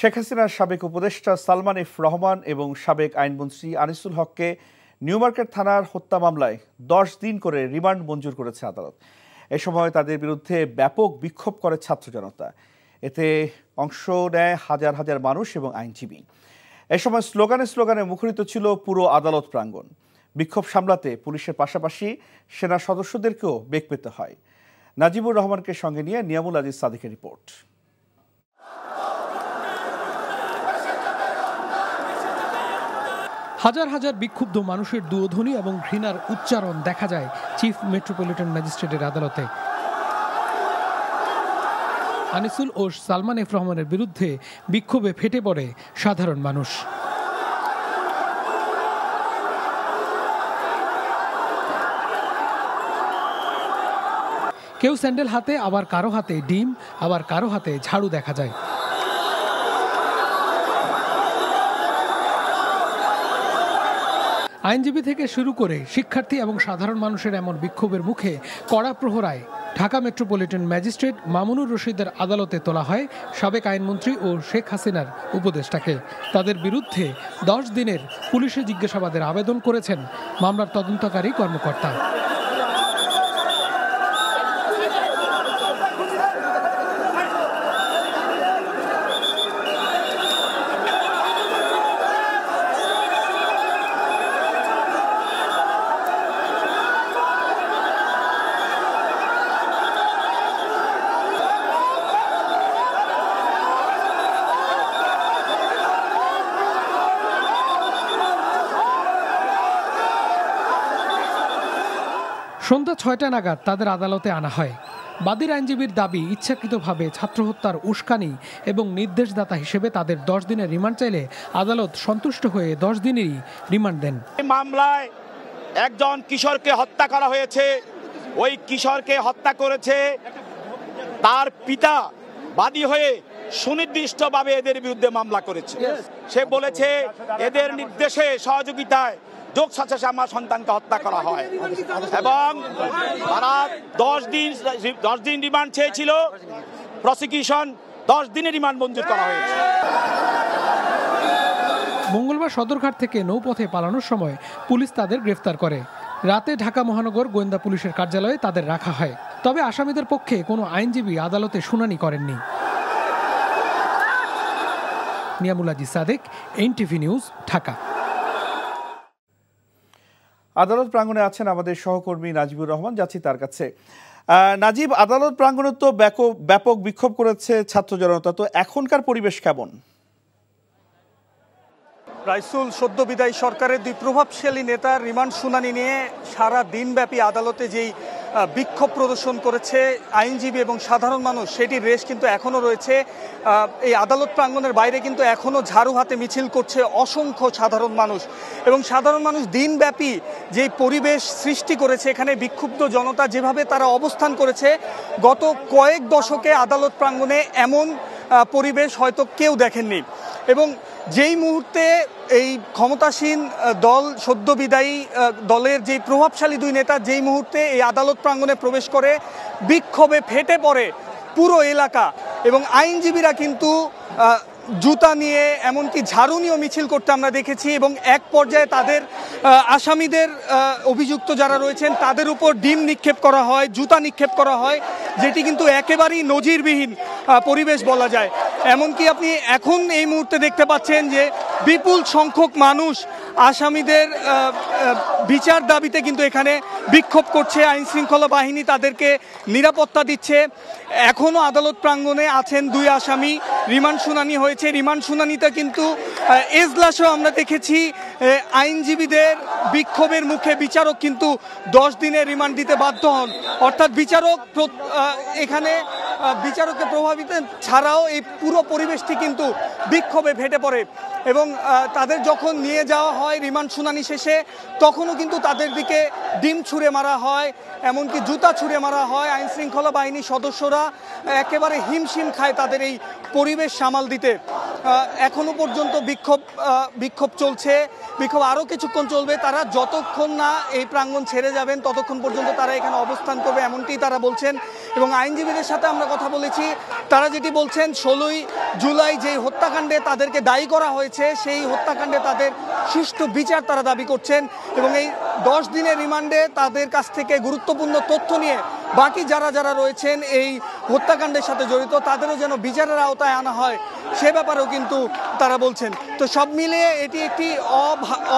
শেখ হাসিনার সাবেক উপদেষ্টা সালমান ইফ রহমান এবং সাবেক আইনমন্ত্রী আনিসুল হককে নিউমার্কেট থানার হত্যা মামলায় দশ দিন করে রিমান্ড মঞ্জুর করেছে আদালত এ সময় তাদের বিরুদ্ধে ব্যাপক বিক্ষোভ করে ছাত্র জনতা এতে অংশ নেয় হাজার হাজার মানুষ এবং আইনজীবী এ সময় স্লোগানে স্লোগানে মুখরিত ছিল পুরো আদালত প্রাঙ্গণ বিক্ষোভ সামলাতে পুলিশের পাশাপাশি সেনা সদস্যদেরকেও বেগ পেতে হয় নাজিবুর রহমানকে সঙ্গে নিয়ে নিয়ামুল আজিজ সাদিকের রিপোর্ট হাজার হাজার বিক্ষুব্ধ মানুষের দুধ্বনি এবং ঘৃণার উচ্চারণ দেখা যায় চিফ মেট্রোপলিটন ম্যাজিস্ট্রেটের আদালতে আনিসুল ও সালমান এফ রহমানের বিরুদ্ধে বিক্ষোভে ফেটে পড়ে সাধারণ মানুষ কেউ স্যান্ডেল হাতে আবার কারো হাতে ডিম আবার কারো হাতে ঝাড়ু দেখা যায় আইনজীবী থেকে শুরু করে শিক্ষার্থী এবং সাধারণ মানুষের এমন বিক্ষোভের মুখে কড়া প্রহরায় ঢাকা মেট্রোপলিটন ম্যাজিস্ট্রেট মামুনুর রশিদের আদালতে তোলা হয় সাবেক আইনমন্ত্রী ও শেখ হাসিনার উপদেষ্টাকে তাদের বিরুদ্ধে দশ দিনের পুলিশে জিজ্ঞাসাবাদের আবেদন করেছেন মামলার তদন্তকারী কর্মকর্তা সন্ধ্যা ছয়টা নাগাদ তাদের আদালতে আনা হয় বাদীর আইনজীবীর দাবি ইচ্ছাকৃতভাবে ছাত্র হত্যার উস্কানি এবং নির্দেশদাতা হিসেবে তাদের দশ দিনের রিমান্ড চাইলে আদালত সন্তুষ্ট হয়ে দশ দিনেরই রিমান্ড দেন মামলায় একজন কিশোরকে হত্যা করা হয়েছে ওই কিশোরকে হত্যা করেছে তার পিতা বাদী হয়ে সুনির্দিষ্টভাবে এদের বিরুদ্ধে মামলা করেছে সে বলেছে এদের নির্দেশে সহযোগিতায় যোগ সাথে আমার সন্তানকে হত্যা করা হয় এবং তারা দশ দিন দশ দিন রিমান্ড চেয়েছিল প্রসিকিউশন দশ দিনের রিমান্ড মঞ্জুর করা হয়েছে মঙ্গলবার সদরঘাট থেকে নৌপথে পালানোর সময় পুলিশ তাদের গ্রেফতার করে রাতে ঢাকা মহানগর গোয়েন্দা পুলিশের কার্যালয়ে তাদের রাখা হয় তবে আসামিদের পক্ষে কোনো আইনজীবী আদালতে শুনানি করেননি নিয়ামুল আজিজ সাদেক এনটিভি নিউজ ঢাকা আদালত প্রাঙ্গণে আছেন আমাদের সহকর্মী নাজিবুর রহমান যাচ্ছি তার কাছে নাজিব আদালত প্রাঙ্গণে তো ব্যাপক বিক্ষোভ করেছে ছাত্র জনতা তো এখনকার পরিবেশ কেমন রাইসুল সদ্য বিদায়ী সরকারের দুই প্রভাবশালী নেতার রিমান্ড শুনানি নিয়ে সারা দিনব্যাপী আদালতে যেই বিক্ষোভ প্রদর্শন করেছে আইনজীবী এবং সাধারণ মানুষ সেটির রেশ কিন্তু এখনও রয়েছে এই আদালত প্রাঙ্গণের বাইরে কিন্তু এখনও ঝাড়ু হাতে মিছিল করছে অসংখ্য সাধারণ মানুষ এবং সাধারণ মানুষ দিনব্যাপী যে পরিবেশ সৃষ্টি করেছে এখানে বিক্ষুব্ধ জনতা যেভাবে তারা অবস্থান করেছে গত কয়েক দশকে আদালত প্রাঙ্গণে এমন পরিবেশ হয়তো কেউ দেখেননি এবং যেই মুহূর্তে এই ক্ষমতাসীন দল সদ্য বিদায়ী দলের যে প্রভাবশালী দুই নেতা যেই মুহূর্তে এই আদালত প্রাঙ্গণে প্রবেশ করে বিক্ষোভে ফেটে পড়ে পুরো এলাকা এবং আইনজীবীরা কিন্তু জুতা নিয়ে এমনকি ঝাড়ু নিয়েও মিছিল করতে আমরা দেখেছি এবং এক পর্যায়ে তাদের আসামিদের অভিযুক্ত যারা রয়েছেন তাদের উপর ডিম নিক্ষেপ করা হয় জুতা নিক্ষেপ করা হয় যেটি কিন্তু একেবারেই নজিরবিহীন পরিবেশ বলা যায় এমনকি আপনি এখন এই মুহূর্তে দেখতে পাচ্ছেন যে বিপুল সংখ্যক মানুষ আসামিদের বিচার দাবিতে কিন্তু এখানে বিক্ষোভ করছে আইন শৃঙ্খলা বাহিনী তাদেরকে নিরাপত্তা দিচ্ছে এখনও আদালত প্রাঙ্গণে আছেন দুই আসামি রিমান্ড শুনানি হয়েছে রিমান্ড শুনানিতে কিন্তু এজলাসও আমরা দেখেছি আইনজীবীদের বিক্ষোভের মুখে বিচারক কিন্তু দশ দিনের রিমান্ড দিতে বাধ্য হন অর্থাৎ বিচারক এখানে বিচারককে প্রভাবিত ছাড়াও এই পুরো পরিবেশটি কিন্তু বিক্ষোভে ভেটে পড়ে এবং তাদের যখন নিয়ে যাওয়া হয় রিমান্ড শুনানি শেষে তখনও কিন্তু তাদের দিকে ডিম ছুঁড়ে মারা হয় এমনকি জুতা ছুঁড়ে মারা হয় আইন শৃঙ্খলা বাহিনীর সদস্যরা একেবারে হিমশিম খায় তাদের এই পরিবেশ সামাল দিতে এখনো পর্যন্ত বিক্ষোভ বিক্ষোভ চলছে বিক্ষোভ আরও কিছুক্ষণ চলবে তারা যতক্ষণ না এই প্রাঙ্গণ ছেড়ে যাবেন ততক্ষণ পর্যন্ত তারা এখানে অবস্থান করবে এমনটি তারা বলছেন এবং আইনজীবীদের সাথে আমরা কথা বলেছি তারা যেটি বলছেন ষোলোই জুলাই যে হত্যাকাণ্ডে তাদেরকে দায়ী করা হয়েছে সেই হত্যাকাণ্ডে তাদের সুষ্ঠু বিচার তারা দাবি করছেন এবং এই দশ দিনের রিমান্ডে তাদের কাছ থেকে গুরুত্বপূর্ণ তথ্য নিয়ে বাকি যারা যারা রয়েছেন এই হত্যাকাণ্ডের সাথে জড়িত তাদেরও যেন বিচারের আওতায় আনা হয় সে ব্যাপারেও কিন্তু তারা বলছেন তো সব মিলিয়ে এটি একটি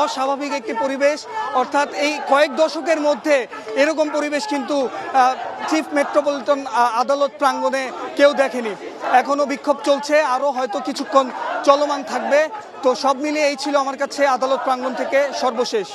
অস্বাভাবিক একটি পরিবেশ অর্থাৎ এই কয়েক দশকের মধ্যে এরকম পরিবেশ কিন্তু চিফ মেট্রোপলিটন আদালত প্রাঙ্গণে কেউ দেখেনি এখনও বিক্ষোভ চলছে আরও হয়তো কিছুক্ষণ চলমান থাকবে তো সব মিলিয়ে এই ছিল আমার কাছে আদালত প্রাঙ্গণ থেকে সর্বশেষ